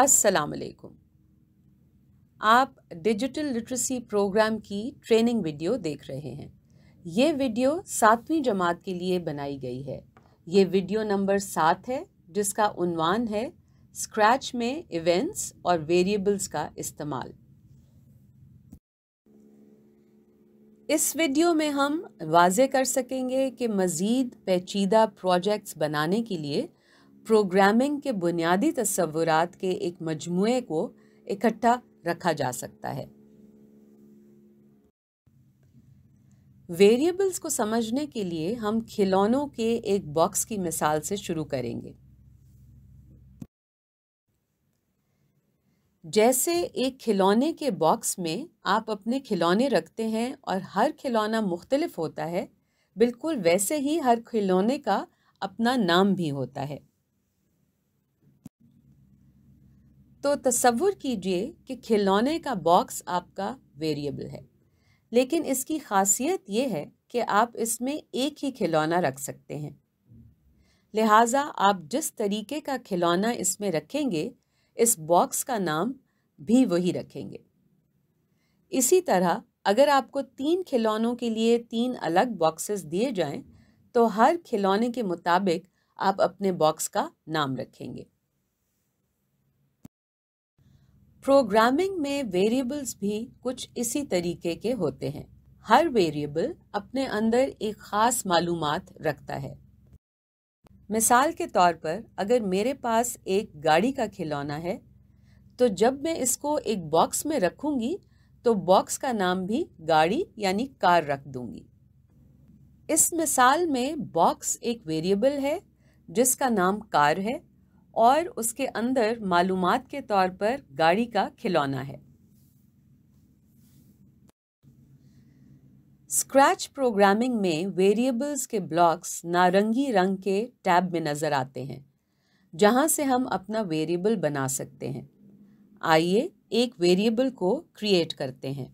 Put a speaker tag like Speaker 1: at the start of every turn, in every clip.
Speaker 1: अस्सलाम वालेकुम आप डिजिटल लिटरेसी प्रोग्राम की ट्रेनिंग वीडियो देख रहे हैं ये वीडियो सातवीं जमात के लिए बनाई गई है ये वीडियो नंबर सात है जिसका उनवान है स्क्रैच में इवेंट्स और वेरिएबल्स का इस्तेमाल इस वीडियो में हम वाजे कर सकेंगे कि मज़ीद पेचीदा प्रोजेक्ट्स बनाने के लिए प्रोग्रामिंग के बुनियादी तस्वुरात के एक मजमू को इकट्ठा रखा जा सकता है वेरिएबल्स को समझने के लिए हम खिलौनों के एक बॉक्स की मिसाल से शुरू करेंगे जैसे एक खिलौने के बॉक्स में आप अपने खिलौने रखते हैं और हर खिलौना मुख्तलिफ होता है बिल्कुल वैसे ही हर खिलौने का अपना नाम भी होता है तो तस्वुर कीजिए कि खिलौने का बॉक्स आपका वेरिएबल है लेकिन इसकी खासियत ये है कि आप इसमें एक ही खिलौना रख सकते हैं लिहाजा आप जिस तरीके का खिलौना इसमें रखेंगे इस बॉक्स का नाम भी वही रखेंगे इसी तरह अगर आपको तीन खिलौनों के लिए तीन अलग बॉक्सेस दिए जाएं तो हर खिलौने के मुताबिक आप अपने बॉक्स का नाम रखेंगे प्रोग्रामिंग में वेरिएबल्स भी कुछ इसी तरीके के होते हैं हर वेरिएबल अपने अंदर एक खास मालूम रखता है मिसाल के तौर पर अगर मेरे पास एक गाड़ी का खिलौना है तो जब मैं इसको एक बॉक्स में रखूंगी तो बॉक्स का नाम भी गाड़ी यानी कार रख दूंगी इस मिसाल में बॉक्स एक वेरिएबल है जिसका नाम कार है और उसके अंदर मालूम के तौर पर गाड़ी का खिलौना है स्क्रैच प्रोग्रामिंग में वेरिएबल्स के ब्लॉक्स नारंगी रंग के टैब में नज़र आते हैं जहां से हम अपना वेरिएबल बना सकते हैं आइए एक वेरिएबल को क्रिएट करते हैं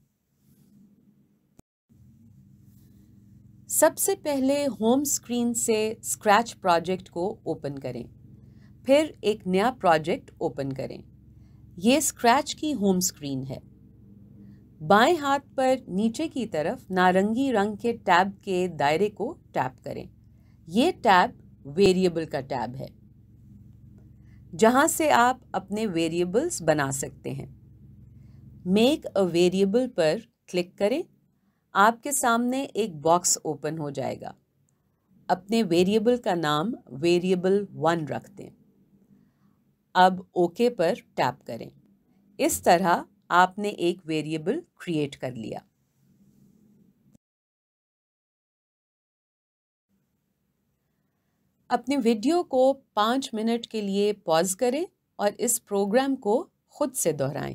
Speaker 1: सबसे पहले होम स्क्रीन से स्क्रैच प्रोजेक्ट को ओपन करें फिर एक नया प्रोजेक्ट ओपन करें ये स्क्रैच की होम स्क्रीन है बाएं हाथ पर नीचे की तरफ नारंगी रंग के टैब के दायरे को टैप करें ये टैब वेरिएबल का टैब है जहाँ से आप अपने वेरिएबल्स बना सकते हैं मेक अ वेरिएबल पर क्लिक करें आपके सामने एक बॉक्स ओपन हो जाएगा अपने वेरिएबल का नाम वेरिएबल वन रख दें अब ओके पर टैप करें इस तरह आपने एक वेरिएबल क्रिएट कर लिया अपने वीडियो को पाँच मिनट के लिए पॉज करें और इस प्रोग्राम को खुद से दोहराएं।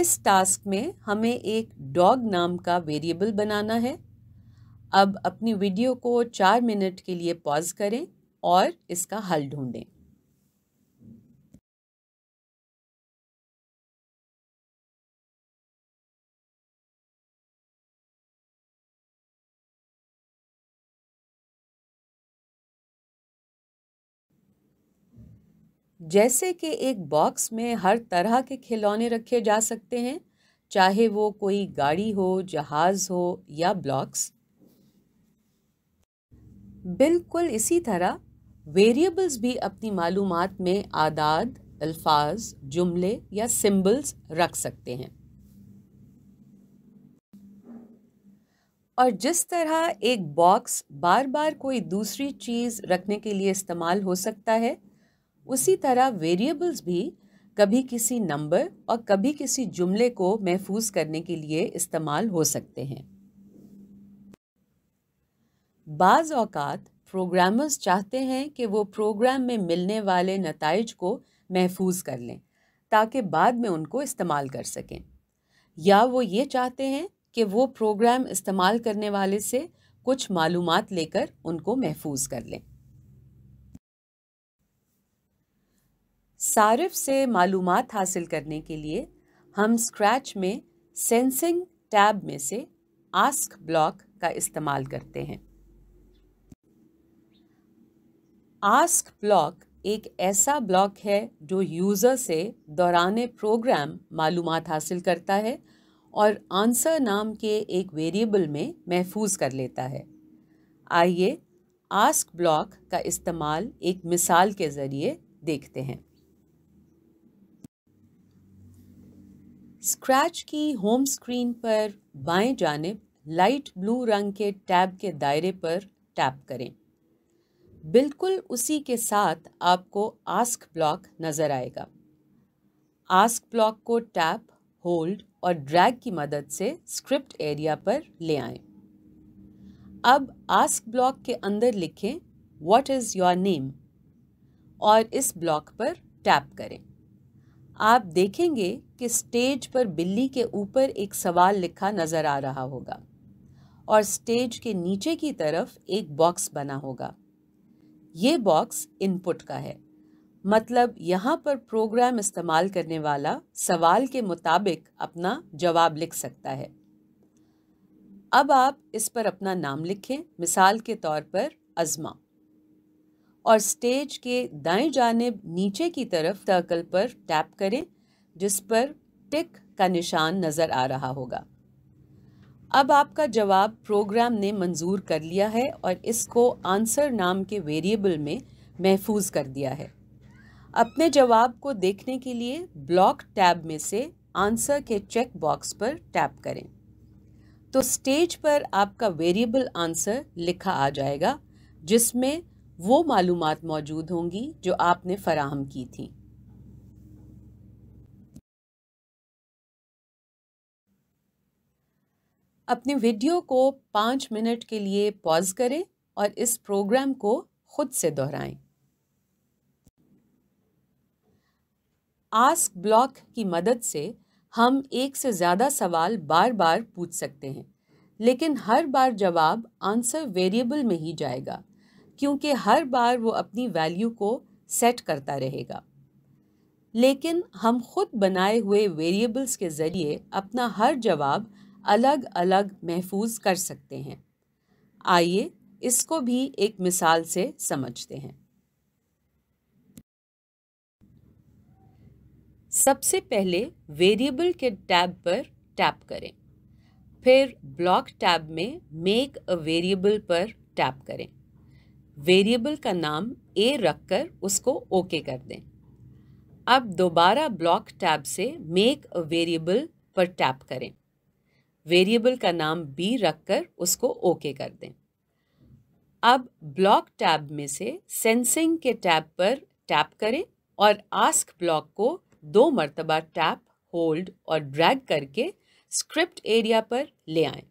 Speaker 1: इस टास्क में हमें एक डॉग नाम का वेरिएबल बनाना है अब अपनी वीडियो को चार मिनट के लिए पॉज करें और इसका हल ढूंढें जैसे कि एक बॉक्स में हर तरह के खिलौने रखे जा सकते हैं चाहे वो कोई गाड़ी हो जहाज़ हो या ब्लॉक्स बिल्कुल इसी तरह वेरिएबल्स भी अपनी मालूम में आदाद अल्फाज जुमले या सिम्बल्स रख सकते हैं और जिस तरह एक बॉक्स बार बार कोई दूसरी चीज़ रखने के लिए इस्तेमाल हो सकता है उसी तरह वेरिएबल्स भी कभी किसी नंबर और कभी किसी जुमले को महफूज करने के लिए इस्तेमाल हो सकते हैं बाज़ अवकात प्रोग्रामर्स चाहते हैं कि वो प्रोग्राम में मिलने वाले नतज को महफूज कर लें ताकि बाद में उनको इस्तेमाल कर सकें या वो ये चाहते हैं कि वो प्रोग्राम इस्तेमाल करने वाले से कुछ मालूम लेकर उनको महफूज कर लें सारिफ से मालूम हासिल करने के लिए हम स्क्रैच में सेंसिंग टैब में से आस्क ब्लॉक का इस्तेमाल करते हैं आस्क ब्लॉक एक ऐसा ब्लॉक है जो यूज़र से दौरान प्रोग्राम मालूम हासिल करता है और आंसर नाम के एक वेरिएबल में महफूज कर लेता है आइए आस्क ब्लॉक का इस्तेमाल एक मिसाल के ज़रिए देखते हैं स्क्रैच की होम स्क्रीन पर बाएं जानब लाइट ब्लू रंग के टैब के दायरे पर टैप करें बिल्कुल उसी के साथ आपको आस्क ब्लॉक नज़र आएगा आस्क ब्लॉक को टैप होल्ड और ड्रैग की मदद से स्क्रिप्ट एरिया पर ले आए अब आस्क ब्लॉक के अंदर लिखें व्हाट इज़ योर नेम और इस ब्लॉक पर टैप करें आप देखेंगे कि स्टेज पर बिल्ली के ऊपर एक सवाल लिखा नज़र आ रहा होगा और स्टेज के नीचे की तरफ एक बॉक्स बना होगा ये बॉक्स इनपुट का है मतलब यहाँ पर प्रोग्राम इस्तेमाल करने वाला सवाल के मुताबिक अपना जवाब लिख सकता है अब आप इस पर अपना नाम लिखें मिसाल के तौर पर अजमा और स्टेज के दाएं जानब नीचे की तरफ सर्कल पर टैप करें जिस पर टिक का निशान नज़र आ रहा होगा अब आपका जवाब प्रोग्राम ने मंजूर कर लिया है और इसको आंसर नाम के वेरिएबल में महफूज कर दिया है अपने जवाब को देखने के लिए ब्लॉक टैब में से आंसर के चेक बॉक्स पर टैप करें तो स्टेज पर आपका वेरिएबल आंसर लिखा आ जाएगा जिसमें वो मालूम मौजूद होंगी जो आपने फराहम की थी अपनी वीडियो को पाँच मिनट के लिए पॉज करें और इस प्रोग्राम को खुद से दोहराएं। आस्क ब्लॉक की मदद से हम एक से ज़्यादा सवाल बार बार पूछ सकते हैं लेकिन हर बार जवाब आंसर वेरिएबल में ही जाएगा क्योंकि हर बार वो अपनी वैल्यू को सेट करता रहेगा लेकिन हम खुद बनाए हुए वेरिएबल्स के ज़रिए अपना हर जवाब अलग अलग महफूज कर सकते हैं आइए इसको भी एक मिसाल से समझते हैं सबसे पहले वेरिएबल के टैब पर टैप करें फिर ब्लॉक टैब में मेक अ वेरिएबल पर टैप करें वेरिएबल का नाम ए रखकर उसको ओके कर दें अब दोबारा ब्लॉक टैब से मेक अ वेरिएबल पर टैप करें वेरिएबल का नाम बी रखकर उसको ओके कर दें अब ब्लॉक टैब में से सेंसिंग के टैब पर टैप करें और आस्क ब्लॉक को दो मरतबा टैप होल्ड और ड्रैग करके स्क्रिप्ट एरिया पर ले आएं।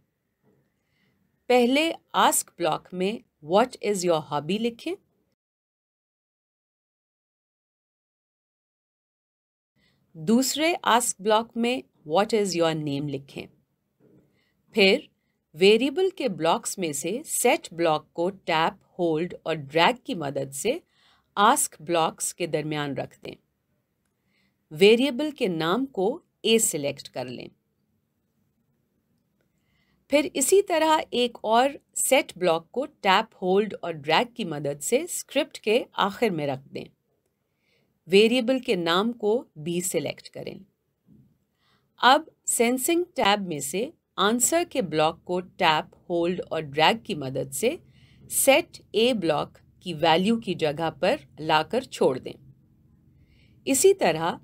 Speaker 1: पहले आस्क ब्लॉक में व्हाट इज़ योर हॉबी लिखें दूसरे आस्क ब्लॉक में व्हाट इज़ योर नेम लिखें फिर वेरिएबल के ब्लॉक्स में से सेट ब्लॉक को टैप होल्ड और ड्रैग की मदद से आस्क ब्लॉक्स के दरमियान रख दें वेरिएबल के नाम को ए सिलेक्ट कर लें फिर इसी तरह एक और सेट ब्लॉक को टैप होल्ड और ड्रैग की मदद से स्क्रिप्ट के आखिर में रख दें वेरिएबल के नाम को बी सिलेक्ट करें अब सेंसिंग टैब में से आंसर के ब्लॉक को टैप होल्ड और ड्रैग की मदद से सेट ए ब्लॉक की वैल्यू की जगह पर लाकर छोड़ दें इसी तरह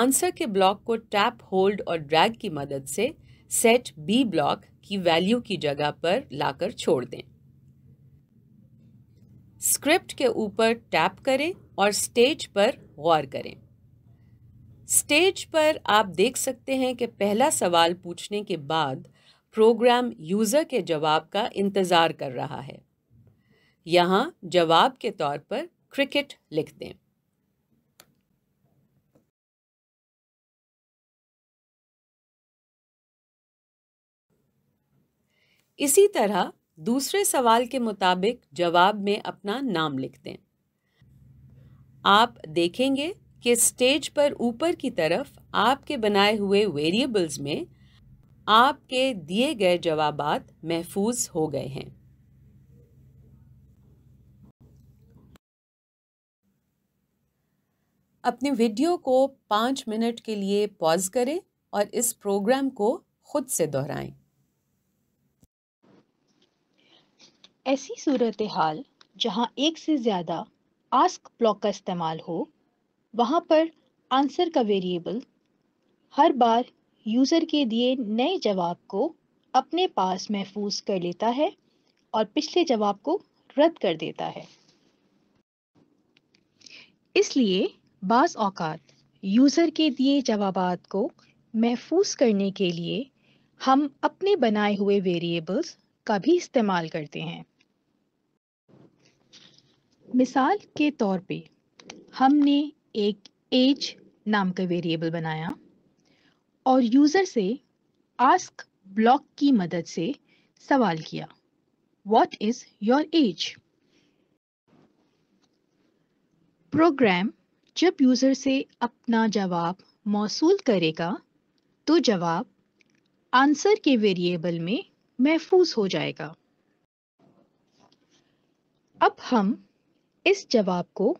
Speaker 1: आंसर के ब्लॉक को टैप होल्ड और ड्रैग की मदद से सेट बी ब्लॉक की वैल्यू की जगह पर लाकर छोड़ दें स्क्रिप्ट के ऊपर टैप करें और स्टेज पर गौर करें स्टेज पर आप देख सकते हैं कि पहला सवाल पूछने के बाद प्रोग्राम यूज़र के जवाब का इंतज़ार कर रहा है यहाँ जवाब के तौर पर
Speaker 2: क्रिकेट लिख दें
Speaker 1: इसी तरह दूसरे सवाल के मुताबिक जवाब में अपना नाम लिख दें आप देखेंगे कि स्टेज पर ऊपर की तरफ आपके बनाए हुए वेरिएबल्स में आपके दिए गए जवाब महफूज हो गए हैं अपने वीडियो को पाँच मिनट के लिए पॉज करें और इस प्रोग्राम को खुद से दोहराएं।
Speaker 2: ऐसी सूरत हाल जहां एक से ज़्यादा आस्क ब्लॉक का इस्तेमाल हो वहां पर आंसर का वेरिएबल हर बार यूज़र के दिए नए जवाब को अपने पास महफूज कर लेता है और पिछले जवाब को रद्द कर देता है इसलिए बाज़ अवकात यूज़र के दिए जवाब को महफूज करने के लिए हम अपने बनाए हुए वेरिएबल्स का भी इस्तेमाल करते हैं मिसाल के तौर पे हमने एक एज नाम का वेरिएबल बनाया और यूजर से आस्क ब्लॉक की मदद से सवाल किया what is your age program जब यूजर से अपना जवाब मौसू करेगा तो जवाब आंसर के वेरिएबल में महफूज हो जाएगा अब हम इस जवाब को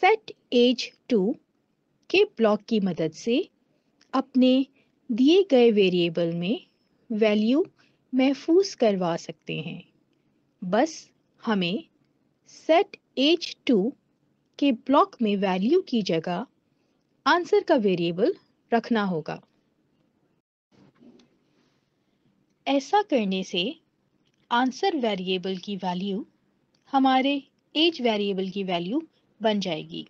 Speaker 2: सेट एज टू के ब्लॉक की मदद से अपने दिए गए वेरिएबल में वैल्यू महफूज करवा सकते हैं बस हमें सेट एज टू के ब्लॉक में वैल्यू की जगह आंसर का वेरिएबल रखना होगा ऐसा करने से आंसर वेरिएबल की वैल्यू हमारे एज वेरिएबल की वैल्यू बन जाएगी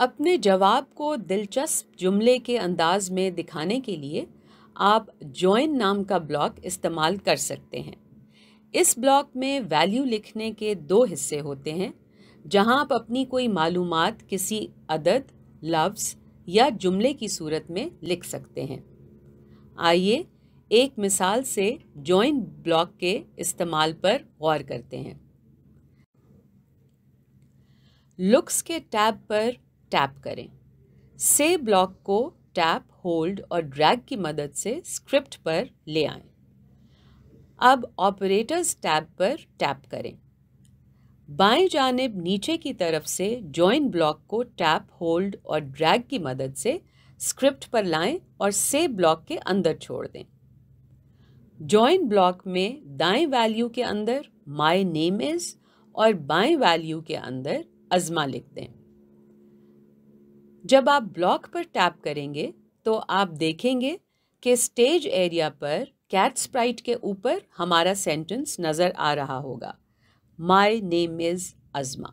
Speaker 1: अपने जवाब को दिलचस्प जुमले के अंदाज में दिखाने के लिए आप जॉइन नाम का ब्लॉक इस्तेमाल कर सकते हैं इस ब्लॉक में वैल्यू लिखने के दो हिस्से होते हैं जहां आप अपनी कोई मालूम किसी अदद लफ्ज़ या जुमले की सूरत में लिख सकते हैं आइए एक मिसाल से जॉइन ब्लॉक के इस्तेमाल पर गौर करते हैं लुक्स के टैब पर टैप करें से ब्लॉक को टैप होल्ड और ड्रैग की मदद से स्क्रिप्ट पर ले आएं। अब ऑपरेटर्स टैब पर टैप करें बाएं जानब नीचे की तरफ से जॉइन ब्लॉक को टैप होल्ड और ड्रैग की मदद से स्क्रिप्ट पर लाएं और से ब्लॉक के अंदर छोड़ दें जॉइन ब्लॉक में दाएं वैल्यू के अंदर माई नेम इज़ और बाएं वैल्यू के अंदर अजमा लिख दें जब आप ब्लॉक पर टैप करेंगे तो आप देखेंगे कि स्टेज एरिया पर कैट स्प्राइट के ऊपर हमारा सेंटेंस नज़र आ रहा होगा माई नेम इज़ अजमा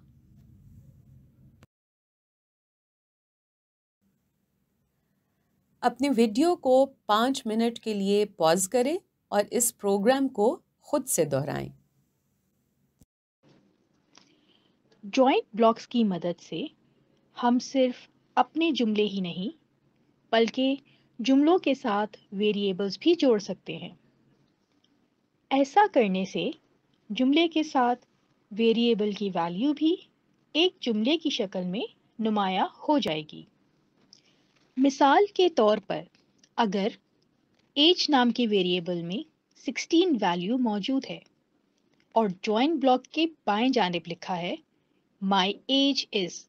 Speaker 1: अपनी वीडियो को पाँच मिनट के लिए पॉज करें और इस प्रोग्राम को खुद से दोहराएं।
Speaker 2: जॉइंट ब्लॉक्स की मदद से हम सिर्फ अपने जुमले ही नहीं बल्कि जुमलों के साथ वेरिएबल्स भी जोड़ सकते हैं ऐसा करने से जुमले के साथ वेरिएबल की वैल्यू भी एक जुमले की शक्ल में नुमाया हो जाएगी मिसाल के तौर पर अगर एज नाम के वेरिएबल में 16 वैल्यू मौजूद है और जॉइन ब्लॉक के बाएं जानब लिखा है माई एज इज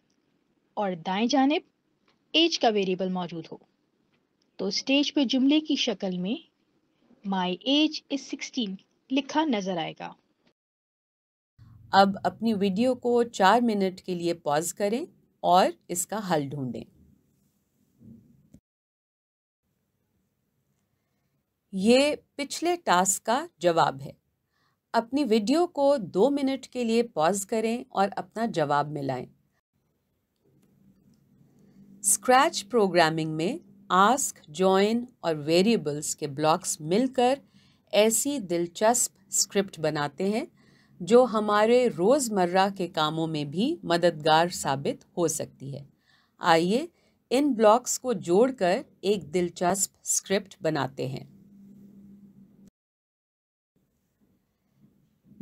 Speaker 2: और दाएं जानब एज का वेरिएबल मौजूद हो तो स्टेज पे जुमले की शक्ल में माई एज इज सिक्सटीन लिखा नजर आएगा
Speaker 1: अब अपनी वीडियो को चार मिनट के लिए पॉज करें और इसका हल ढूंढें ये पिछले टास्क का जवाब है अपनी वीडियो को दो मिनट के लिए पॉज करें और अपना जवाब मिलाएं स्क्रैच प्रोग्रामिंग में आस्क जॉइन और वेरिएबल्स के ब्लॉक्स मिलकर ऐसी दिलचस्प स्क्रिप्ट बनाते हैं जो हमारे रोज़मर्रा के कामों में भी मददगार साबित हो सकती है आइए इन ब्लॉक्स को जोड़कर एक दिलचस्प स्क्रिप्ट बनाते हैं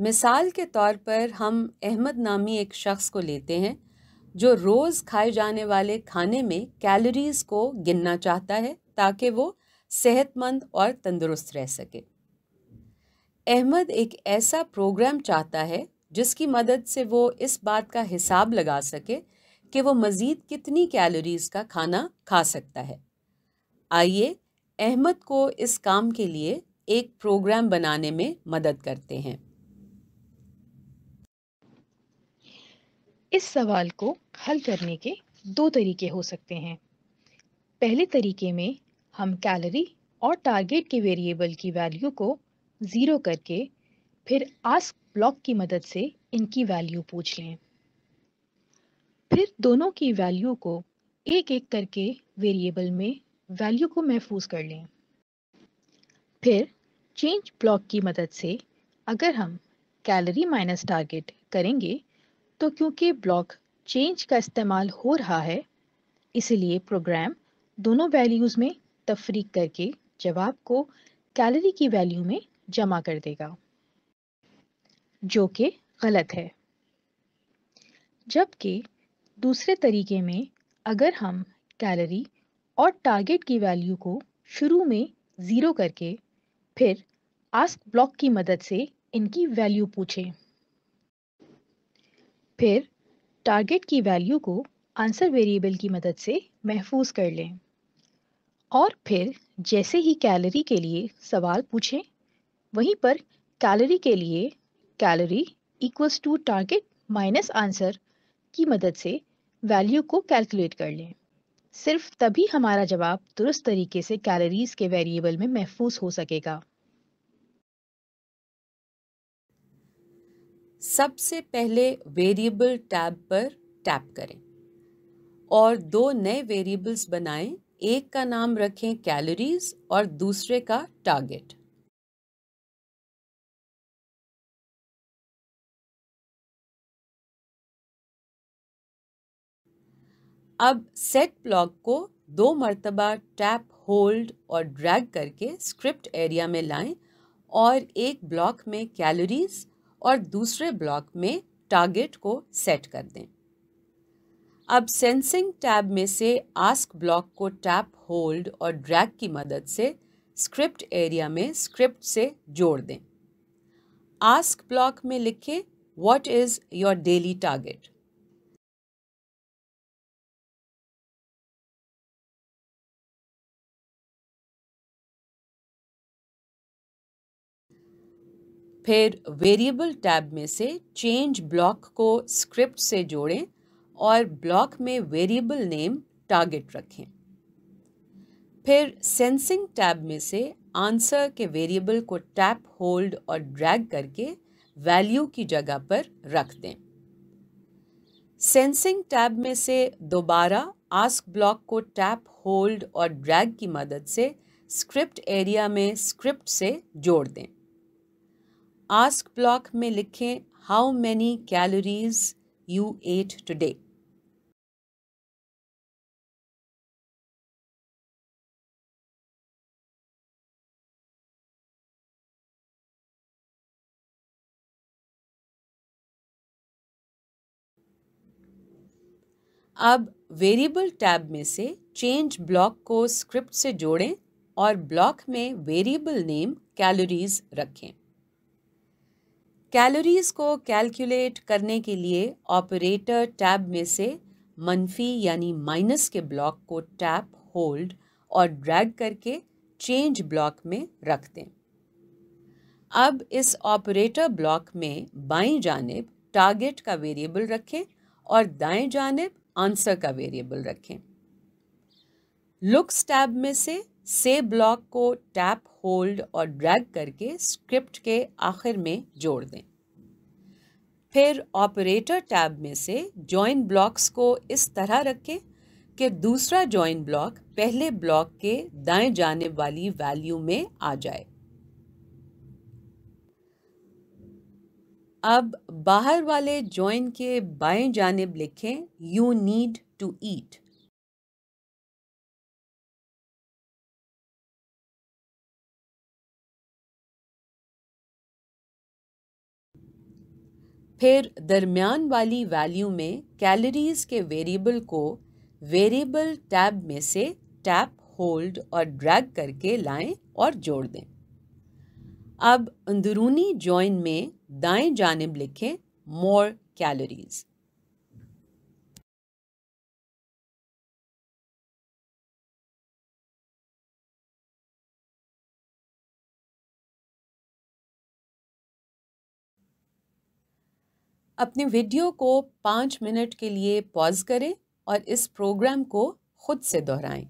Speaker 1: मिसाल के तौर पर हम अहमद नामी एक शख्स को लेते हैं जो रोज़ खाए जाने वाले खाने में कैलोरीज को गिनना चाहता है ताकि वो सेहतमंद और तंदुरुस्त रह सके अहमद एक ऐसा प्रोग्राम चाहता है जिसकी मदद से वो इस बात का हिसाब लगा सके कि वो मज़ीद कितनी कैलोरीज़ का खाना खा सकता है आइए अहमद को इस काम के लिए एक प्रोग्राम बनाने में मदद करते हैं
Speaker 2: इस सवाल को हल करने के दो तरीके हो सकते हैं पहले तरीके में हम कैलोरी और टारगेट के वेरिएबल की वैल्यू को ज़ीरो करके फिर आस्क ब्लॉक की मदद से इनकी वैल्यू पूछ लें फिर दोनों की वैल्यू को एक एक करके वेरिएबल में वैल्यू को महफूज कर लें फिर चेंज ब्लॉक की मदद से अगर हम कैलोरी माइनस टारगेट करेंगे तो क्योंकि ब्लॉक चेंज का इस्तेमाल हो रहा है इसलिए प्रोग्राम दोनों वैल्यूज़ में तफरीक करके जवाब को कैलोरी की वैल्यू में जमा कर देगा जो कि गलत है जबकि दूसरे तरीके में अगर हम कैलोरी और टारगेट की वैल्यू को शुरू में ज़ीरो करके फिर आस्क ब्लॉक की मदद से इनकी वैल्यू पूछें फिर टारगेट की वैल्यू को आंसर वेरिएबल की मदद से महफूज कर लें और फिर जैसे ही कैलोरी के लिए सवाल पूछें वहीं पर कैलोरी के लिए calorie equals to target minus answer की मदद से वैल्यू को कैलकुलेट कर लें सिर्फ तभी हमारा जवाब दुरुस्त तरीके से कैलोरीज के वेरिएबल में महफूज हो सकेगा
Speaker 1: सबसे पहले वेरिएबल टैब पर टैप करें और दो नए वेरिएबल्स बनाएं एक का नाम रखें कैलोरीज और दूसरे का टारगेट अब सेट ब्लॉक को दो मरतबा टैप होल्ड और ड्रैग करके स्क्रिप्ट एरिया में लाएं और एक ब्लॉक में कैलोरीज़ और दूसरे ब्लॉक में टारगेट को सेट कर दें अब सेंसिंग टैब में से आस्क ब्लॉक को टैप होल्ड और ड्रैग की मदद से स्क्रिप्ट एरिया में स्क्रिप्ट से जोड़ दें आस्क ब्लॉक में लिखें what is your daily target फिर वेरिएबल टैब में से चेंज ब्लॉक को स्क्रिप्ट से जोड़ें और ब्लॉक में वेरिएबल नेम टारगेट रखें फिर सेंसिंग टैब में से आंसर के वेरिएबल को टैप होल्ड और ड्रैग करके वैल्यू की जगह पर रख दें सेंसिंग टैब में से दोबारा आस्क ब्लॉक को टैप होल्ड और ड्रैग की मदद से स्क्रिप्ट एरिया में स्क्रिप्ट से जोड़ दें आस्क ब्लॉक में लिखें how many calories you ate today अब वेरिएबल टैब में से चेंज ब्लॉक को स्क्रिप्ट से जोड़ें और ब्लॉक में वेरिएबल नेम कैलोरीज रखें कैलोरीज को कैलकुलेट करने के लिए ऑपरेटर टैब में से मनफी यानी माइनस के ब्लॉक को टैप होल्ड और ड्रैग करके चेंज ब्लॉक में रख दें अब इस ऑपरेटर ब्लॉक में बाई जानब टारगेट का वेरिएबल रखें और दाएं जानब आंसर का वेरिएबल रखें लुक्स टैब में से से ब्लॉक को टैप होल्ड और ड्रैग करके स्क्रिप्ट के आखिर में जोड़ दें फिर ऑपरेटर टैब में से जॉइन ब्लॉक्स को इस तरह रखें कि दूसरा जॉइन ब्लॉक पहले ब्लॉक के दाएं जाने वाली वैल्यू में आ जाए अब बाहर वाले जॉइन के बाएं जानब लिखें यू नीड टू ईट फिर दरमियान वाली वैल्यू में कैलोरीज के वेरिएबल को वेरिएबल टैब में से टैप होल्ड और ड्रैग करके लाएं और जोड़ दें अब अंदरूनी जॉइन में दाएं जानब लिखें मोर कैलोरीज़ अपने वीडियो को पाँच मिनट के लिए पॉज करें और इस प्रोग्राम को खुद से दोहराएं।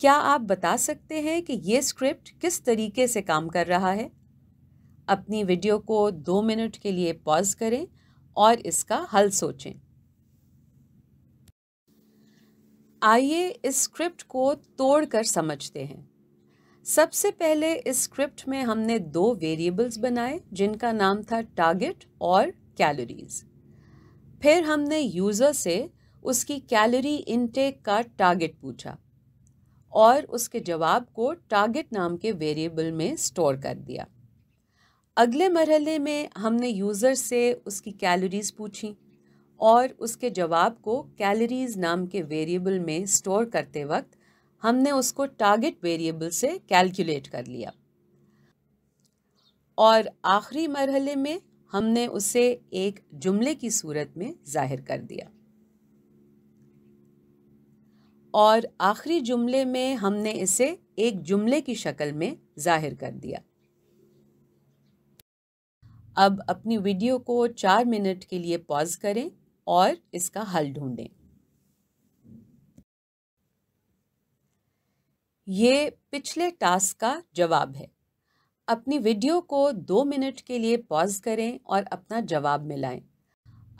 Speaker 1: क्या आप बता सकते हैं कि ये स्क्रिप्ट किस तरीके से काम कर रहा है अपनी वीडियो को दो मिनट के लिए पॉज करें और इसका हल सोचें आइए इस स्क्रिप्ट को तोड़कर समझते हैं सबसे पहले इस स्क्रिप्ट में हमने दो वेरिएबल्स बनाए जिनका नाम था टारगेट और कैलोरीज फिर हमने यूज़र से उसकी कैलोरी इनटेक का टारगेट पूछा और उसके जवाब को टारगेट नाम के वेरिएबल में स्टोर कर दिया अगले मरहले में हमने यूज़र से उसकी कैलोरीज पूछी और उसके जवाब को कैलोरीज नाम के वेरिएबल में स्टोर करते वक्त हमने उसको टारगेट वेरिएबल से कैलकुलेट कर लिया और आखिरी मरहले में हमने उसे एक जुमले की सूरत में जाहिर कर दिया और आखिरी जुमले में हमने इसे एक जुमले की शक्ल में जाहिर कर दिया अब अपनी वीडियो को चार मिनट के लिए पॉज करें और इसका हल ढूंढें ये पिछले टास्क का जवाब है अपनी वीडियो को दो मिनट के लिए पॉज करें और अपना जवाब मिलाएं।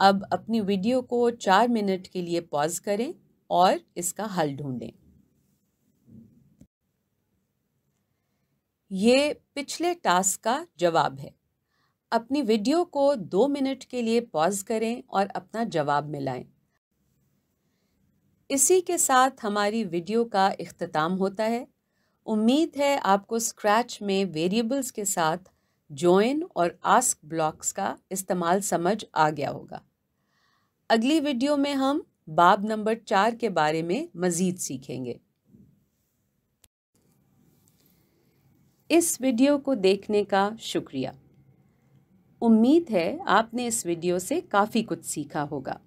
Speaker 1: अब अपनी वीडियो को चार मिनट के लिए पॉज करें और इसका हल ढूंढें ये पिछले टास्क का जवाब है अपनी वीडियो को दो मिनट के लिए पॉज करें और अपना जवाब मिलाएं। इसी के साथ हमारी वीडियो का अख्ताम होता है उम्मीद है आपको स्क्रैच में वेरिएबल्स के साथ जॉइन और आस्क ब्लॉक्स का इस्तेमाल समझ आ गया होगा अगली वीडियो में हम बाब नंबर चार के बारे में मज़ीद सीखेंगे इस वीडियो को देखने का शुक्रिया उम्मीद है आपने इस वीडियो से काफ़ी कुछ सीखा होगा